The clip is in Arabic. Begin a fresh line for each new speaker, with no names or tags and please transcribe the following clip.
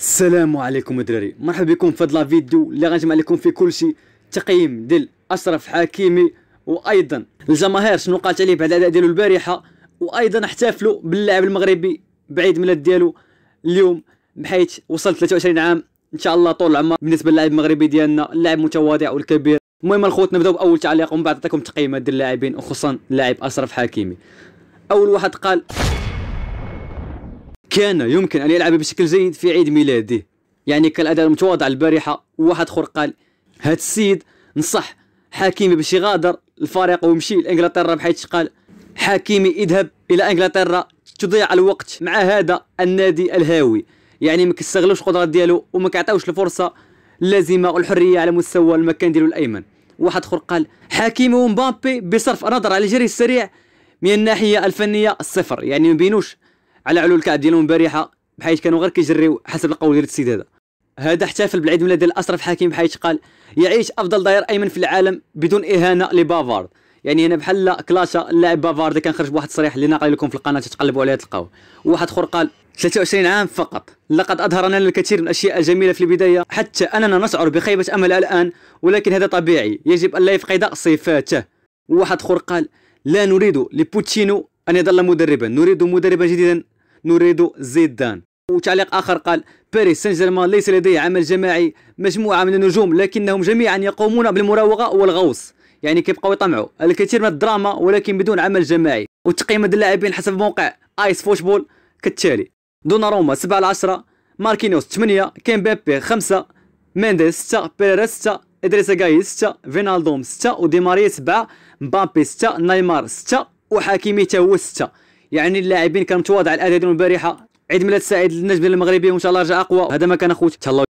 السلام عليكم الدراري مرحبا بكم في هذا الفيديو اللي غنجمع لكم فيه كلشي تقييم ديال اشرف حكيمي وايضا الجماهير شنو قالت عليه بعد الاداء ديالو البارحه وايضا احتفلوا باللاعب المغربي بعيد ميلاد ديالو اليوم بحيث وصل 23 عام ان شاء الله طول العمر بالنسبه للاعب المغربي ديالنا اللاعب متواضع والكبير المهم الخوت نبداو باول تعليق ومن بعد نعطيكم تقييمات ديال اللاعبين وخصوصا اللاعب اشرف حكيمي اول واحد قال كان يمكن أن يلعب بشكل جيد في عيد ميلاده يعني كان الأداء المتواضع البارحة وواحد آخر قال هاد السيد نصح حكيمي باش يغادر الفريق ويمشي لإنجلترا بحيث قال حكيمي اذهب إلى إنجلترا تضيع الوقت مع هذا النادي الهاوي يعني ما كيستغلوش القدرات ديالو وما كيعطيوش الفرصه اللازمه والحريه على مستوى المكان ديالو الايمن واحد اخر قال حكيمي ومبابي بصرف النظر على الجري السريع من الناحيه الفنيه الصفر يعني ما بينوش على علو الكعب ديالهم البارحه بحيث كانوا غير كيجريو حسب القول ديال السيد هذا هذا احتفل بالعيد ميلاد ديال اشرف حكيم بحيث قال يعيش افضل ضاير ايمن في العالم بدون اهانه لبافارد يعني هنا بحال كلاشا اللاعب بافارد كان خرج بواحد التصريح اللي ناقل لكم في القناه تتقلبوا عليها تلقاوه واحد اخر قال 23 عام فقط لقد أظهرنا الكثير من الأشياء الجميلة في البداية حتى أننا نشعر بخيبة أمل الآن ولكن هذا طبيعي يجب أن لا يفقد صفاته واحد آخر قال لا نريد لبوتشينو أن يظل مدربا نريد مدربا جديدا نريد زيدان وتعليق آخر قال باريس سان جيرمان ليس لديه عمل جماعي مجموعة من النجوم لكنهم جميعا يقومون بالمراوغة والغوص يعني كيبقاو يطمعوا الكثير من الدراما ولكن بدون عمل جماعي وتقييم اللاعبين حسب موقع ايس فوتبول كالتالي دوناروما 7 على 10 ماركينيوس 8 كيمبابي 5 مينديز 6 بيريس 6 ادريس غاي 6 فينالدوم 6 وديماري 7 مبابي 6 نيمار 6 وحكيمي تا هو 6 يعني اللاعبين كان متواضع الاداء ديالهم البارحه عيد ميلاد سعيد للنجم المغربي وان شاء الله رجع اقوى هذا ما كان اخوتي